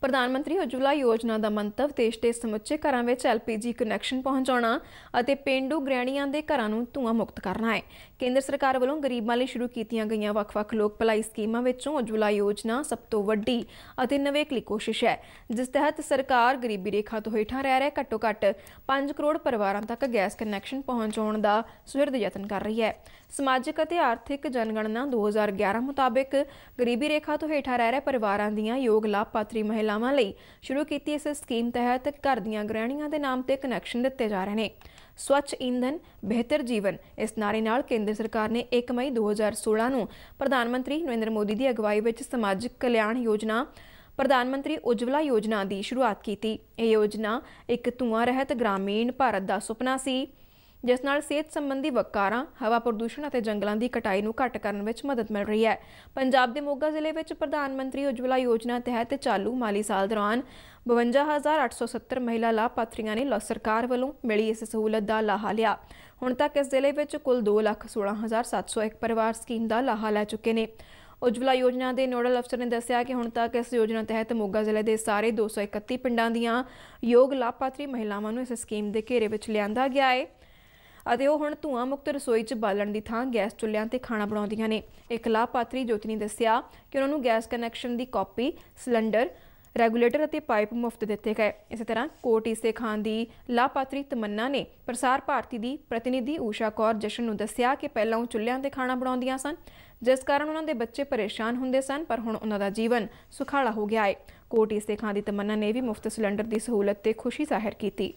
ਪ੍ਰਧਾਨ ਮੰਤਰੀ ਉਜਵਲਾ ਯੋਜਨਾ ਦਾ ਮੰਤਵ ਦੇਸ਼ ਦੇ ਸਮੁੱਚੇ ਘਰਾਂ ਵਿੱਚ ਐਲਪੀਜੀ ਕਨੈਕਸ਼ਨ ਪਹੁੰਚਾਉਣਾ ਅਤੇ ਪਿੰਡੂ ਗ੍ਰਹਿਣੀਆਂ ਦੇ ਘਰਾਂ ਨੂੰ ਧੂਆਂ ਮੁਕਤ ਕਰਨਾ ਹੈ ਕੇਂਦਰ ਸਰਕਾਰ ਵੱਲੋਂ ਗਰੀਬਾਂ ਲਈ ਸ਼ੁਰੂ ਕੀਤੀਆਂ ਗਈਆਂ ਵੱਖ-ਵੱਖ ਲੋਕ ਭਲਾਈ ਸਕੀਮਾਂ ਵਿੱਚੋਂ ਉਜਵਲਾ ਯੋਜਨਾ ਸਭ ਤੋਂ ਵੱਡੀ ਅਤੇ ਨਵੇਕਲੀ ਕੋਸ਼ਿਸ਼ ਹੈ ਜਿਸ ਤਹਿਤ ਸਰਕਾਰ ਗਰੀਬੀ ਰੇਖਾ ਤੋਂ ਹੇਠਾਂ ਰਹਿ ਰਹੇ ਘੱਟੋ-ਘੱਟ 5 ਕਰੋੜ ਪਰਿਵਾਰਾਂ ਤੱਕ ਗੈਸ ਕਨੈਕਸ਼ਨ ਪਹੁੰਚਾਉਣ ਦਾ ਸੁਹਿਰਦ ਯਤਨ ਕਰ ਰਹੀ ਹੈ ਸਮਾਜਿਕ ਅਤੇ ਆਰਥਿਕ ਜਨਗਣਨਾ 2011 ਮੁਤਾਬਕ ਗਰੀਬੀ ਰੇਖਾ ਤੋਂ ਹੇਠਾਂ ਰਹਿ ਰਹੇ ਪਰਿਵਾਰਾਂ ਦੀਆਂ ਯੋਗ ਲਾਭਪਾਤਰੀ ਮਹਿਲਾ ਮਹਿਲਾਵਾਂ ਲਈ ਸ਼ੁਰੂ ਕੀਤੀ ਇਸ ਸਕੀਮ ਤਹਿਤ ਘਰ ਦੀਆਂ ਗ੍ਰਹਿਣੀਆਂ ਦੇ ਨਾਮ ਤੇ ਕਨੈਕਸ਼ਨ ਦਿੱਤੇ ਜਾ ਰਹੇ ਨੇ ਸਵੱਛ ਇੰਧਨ ਬਿਹਤਰ ਜੀਵਨ ਇਸ ਨਾਰੇ ਨਾਲ ਕੇਂਦਰ ਸਰਕਾਰ ਨੇ 1 ਮਈ 2016 ਨੂੰ ਪ੍ਰਧਾਨ ਮੰਤਰੀ ਨਰਿੰਦਰ ਮੋਦੀ ਦੀ ਅਗਵਾਈ ਵਿੱਚ ਸਮਾਜਿਕ ਕਲਿਆਣ ਯੋਜਨਾ ਪ੍ਰਧਾਨ ਮੰਤਰੀ ਉਜਵਲਾ ਯੋਜਨਾ ਦੀ ਸ਼ੁਰੂਆਤ ਕੀਤੀ ਇਹ ਯੋਜਨਾ ਇੱਕ ਧੂਆਂ ਰਹਿਤ ਗ੍ਰਾਮੀਣ ਭਾਰਤ ਦਾ ਸੁਪਨਾ ਸੀ ਜਿਸ ਨਾਲ ਸਿਹਤ ਸੰਬੰਧੀ ਵਕਾਰਾਂ ਹਵਾ ਪ੍ਰਦੂਸ਼ਣ ਅਤੇ ਜੰਗਲਾਂ ਦੀ ਕਟਾਈ ਨੂੰ ਘੱਟ ਕਰਨ ਵਿੱਚ ਮਦਦ ਮਿਲ ਰਹੀ ਹੈ ਪੰਜਾਬ ਦੇ ਮੋਗਾ ਜ਼ਿਲ੍ਹੇ ਵਿੱਚ ਪ੍ਰਧਾਨ ਮੰਤਰੀ ਉਜਵਲਾ ਯੋਜਨਾ ਤਹਿਤ ਚਾਲੂ ਮਾਲੀ ਸਾਲ ਦੌਰਾਨ 52870 ਮਹਿਲਾ ਲਾਭਪਾਤਰੀਆਂ ਨੇ ਸਰਕਾਰ ਵੱਲੋਂ ਮਿਲੀ ਇਸ ਸਹੂਲਤ ਦਾ ਲਾਹਾ ਲਿਆ ਹੁਣ ਤੱਕ ਇਸ ਜ਼ਿਲ੍ਹੇ ਵਿੱਚ ਕੁੱਲ 216701 ਪਰਿਵਾਰ ਸਕੀਮ ਦਾ ਲਾਹਾ ਲੈ ਚੁੱਕੇ ਨੇ ਉਜਵਲਾ ਯੋਜਨਾ ਦੇ ਨੋਡਲ ਅਫਸਰ ਨੇ ਦੱਸਿਆ ਕਿ ਹੁਣ ਤੱਕ ਇਸ ਯੋਜਨਾ ਤਹਿਤ ਮੋਗਾ ਜ਼ਿਲ੍ਹੇ ਦੇ ਸਾਰੇ 231 ਪਿੰਡਾਂ ਦੀਆਂ ਯੋਗ ਲਾਭਪਾਤਰੀ ਮਹਿਲਾਵਾਂ ਨੂੰ ਇਸ ਸਕੀਮ ਦੇ ਘੇਰੇ ਵਿੱਚ ਲਿਆਂਦਾ ਗਿਆ ਹੈ ਅਤੇ ਉਹ ਹੁਣ ਧੂਆਂ ਮੁਕਤ ਰਸੋਈ 'ਚ ਬਾਲਣ ਦੀ ਥਾਂ ਗੈਸ ਚੁੱਲ੍ਹਿਆਂ ਤੇ ਖਾਣਾ ਬਣਾਉਂਦੀਆਂ ਨੇ ਇੱਕ ਲਾਭਪਾਤਰੀ ਜੋਤਨੀ ਦੱਸਿਆ ਕਿ ਉਹਨਾਂ ਨੂੰ ਗੈਸ ਕਨੈਕਸ਼ਨ ਦੀ ਕਾਪੀ ਸਿਲੰਡਰ ਰੈਗੂਲੇਟਰ ਅਤੇ ਪਾਈਪ ਮੁਫਤ ਦਿੱਤੇ ਗਏ ਇਸੇ ਤਰ੍ਹਾਂ ਕੋਟ ਇਸੇ ਖਾਨ ਦੀ ਲਾਪਾਤਰੀ ਤਮੰਨਾ ਨੇ ਪ੍ਰਸਾਰ ਭਾਰਤੀ ਦੀ ਪ੍ਰਤੀਨਿਧੀ ਊਸ਼ਾ ਕੌਰ ਜਸ਼ਨ ਨੂੰ ਦੱਸਿਆ ਕਿ ਪਹਿਲਾਂ ਉਹ ਚੁੱਲ੍ਹਿਆਂ ਤੇ ਖਾਣਾ ਬਣਾਉਂਦੀਆਂ ਸਨ ਜਿਸ ਕਾਰਨ ਉਹਨਾਂ ਦੇ ਬੱਚੇ ਪਰੇਸ਼ਾਨ ਹੁੰਦੇ ਸਨ ਪਰ ਹੁਣ ਉਹਨਾਂ ਦਾ ਜੀਵਨ ਸੁਖਾਲਾ ਹੋ ਗਿਆ ਹੈ ਕੋਟ ਇਸੇ ਖਾਨ ਦੀ ਤਮੰਨਾ ਨੇ ਵੀ ਮੁਫਤ ਸਿਲੰਡਰ ਦੀ ਸਹੂਲਤ ਤੇ ਖੁਸ਼ੀ ਜ਼ਾਹਿਰ ਕੀਤੀ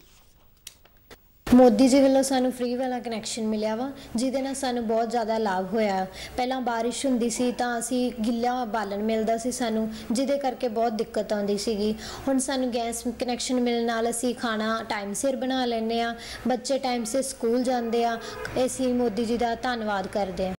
ਮੋਦੀ ਜੀ ਵੱਲੋਂ ਸਾਨੂੰ ਫ੍ਰੀ ਵਾਲਾ ਕਨੈਕਸ਼ਨ ਮਿਲਿਆ ਵਾ ਜਿਹਦੇ ਨਾਲ ਸਾਨੂੰ ਬਹੁਤ ਜ਼ਿਆਦਾ ਲਾਭ ਹੋਇਆ ਪਹਿਲਾਂ ਬਾਰਿਸ਼ ਹੁੰਦੀ ਸੀ ਤਾਂ ਅਸੀਂ ਗਿੱਲਾ ਬਾਲਣ ਮਿਲਦਾ ਸੀ ਸਾਨੂੰ ਜਿਹਦੇ ਕਰਕੇ ਬਹੁਤ ਦਿੱਕਤ ਆਉਂਦੀ ਸੀਗੀ ਹੁਣ ਸਾਨੂੰ ਗੈਸ ਕਨੈਕਸ਼ਨ ਮਿਲਣ ਨਾਲ ਅਸੀਂ ਖਾਣਾ ਟਾਈਮ ਸਿਰ ਬਣਾ ਲੈਂਦੇ ਆ ਬੱਚੇ ਟਾਈਮ ਸਿਰ ਸਕੂਲ ਜਾਂਦੇ ਆ ਅਸੀਂ ਮੋਦੀ ਜੀ ਦਾ ਧੰਨਵਾਦ ਕਰਦੇ ਆ